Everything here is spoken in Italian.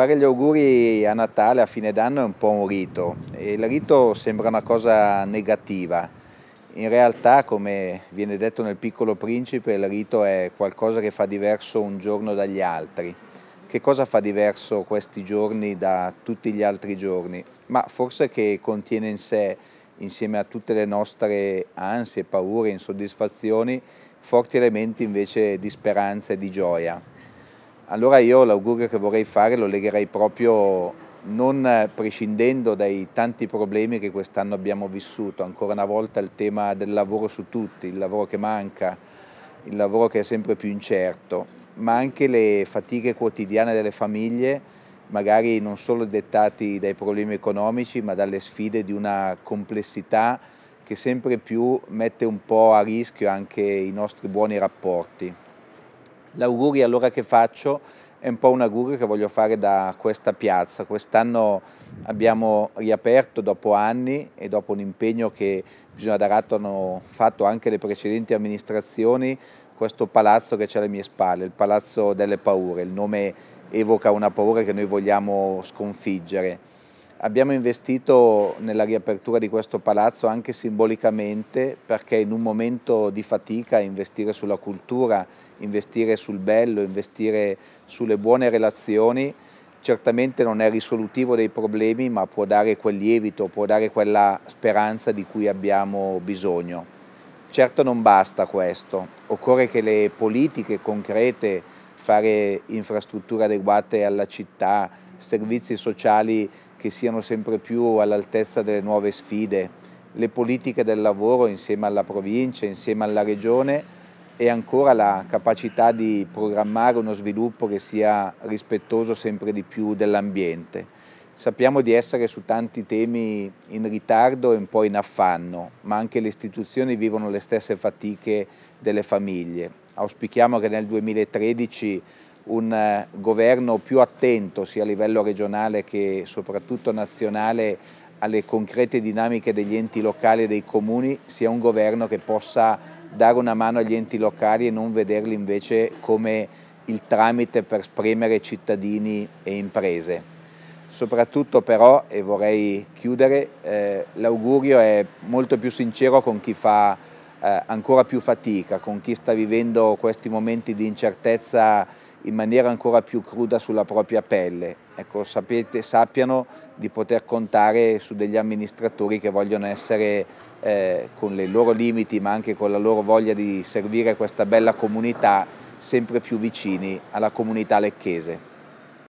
Fare gli auguri a Natale a fine d'anno è un po' un rito e il rito sembra una cosa negativa. In realtà, come viene detto nel Piccolo Principe, il rito è qualcosa che fa diverso un giorno dagli altri. Che cosa fa diverso questi giorni da tutti gli altri giorni? Ma forse che contiene in sé, insieme a tutte le nostre ansie, paure, insoddisfazioni, forti elementi invece di speranza e di gioia. Allora io l'augurio che vorrei fare lo legherei proprio non prescindendo dai tanti problemi che quest'anno abbiamo vissuto, ancora una volta il tema del lavoro su tutti, il lavoro che manca, il lavoro che è sempre più incerto, ma anche le fatiche quotidiane delle famiglie, magari non solo dettati dai problemi economici, ma dalle sfide di una complessità che sempre più mette un po' a rischio anche i nostri buoni rapporti. L'augurio allora che faccio è un po' un augurio che voglio fare da questa piazza. Quest'anno abbiamo riaperto dopo anni e dopo un impegno che bisogna dare atto hanno fatto anche le precedenti amministrazioni, questo palazzo che c'è alle mie spalle, il Palazzo delle Paure, il nome evoca una paura che noi vogliamo sconfiggere. Abbiamo investito nella riapertura di questo palazzo anche simbolicamente perché in un momento di fatica investire sulla cultura, investire sul bello, investire sulle buone relazioni certamente non è risolutivo dei problemi ma può dare quel lievito, può dare quella speranza di cui abbiamo bisogno. Certo non basta questo, occorre che le politiche concrete, fare infrastrutture adeguate alla città, servizi sociali che siano sempre più all'altezza delle nuove sfide. Le politiche del lavoro insieme alla provincia, insieme alla regione e ancora la capacità di programmare uno sviluppo che sia rispettoso sempre di più dell'ambiente. Sappiamo di essere su tanti temi in ritardo e un po' in affanno, ma anche le istituzioni vivono le stesse fatiche delle famiglie. Auspichiamo che nel 2013 un eh, governo più attento sia a livello regionale che soprattutto nazionale alle concrete dinamiche degli enti locali e dei comuni, sia un governo che possa dare una mano agli enti locali e non vederli invece come il tramite per spremere cittadini e imprese. Soprattutto però, e vorrei chiudere, eh, l'augurio è molto più sincero con chi fa eh, ancora più fatica, con chi sta vivendo questi momenti di incertezza in maniera ancora più cruda sulla propria pelle. Ecco, sapete, sappiano di poter contare su degli amministratori che vogliono essere eh, con i loro limiti ma anche con la loro voglia di servire questa bella comunità sempre più vicini alla comunità lecchese.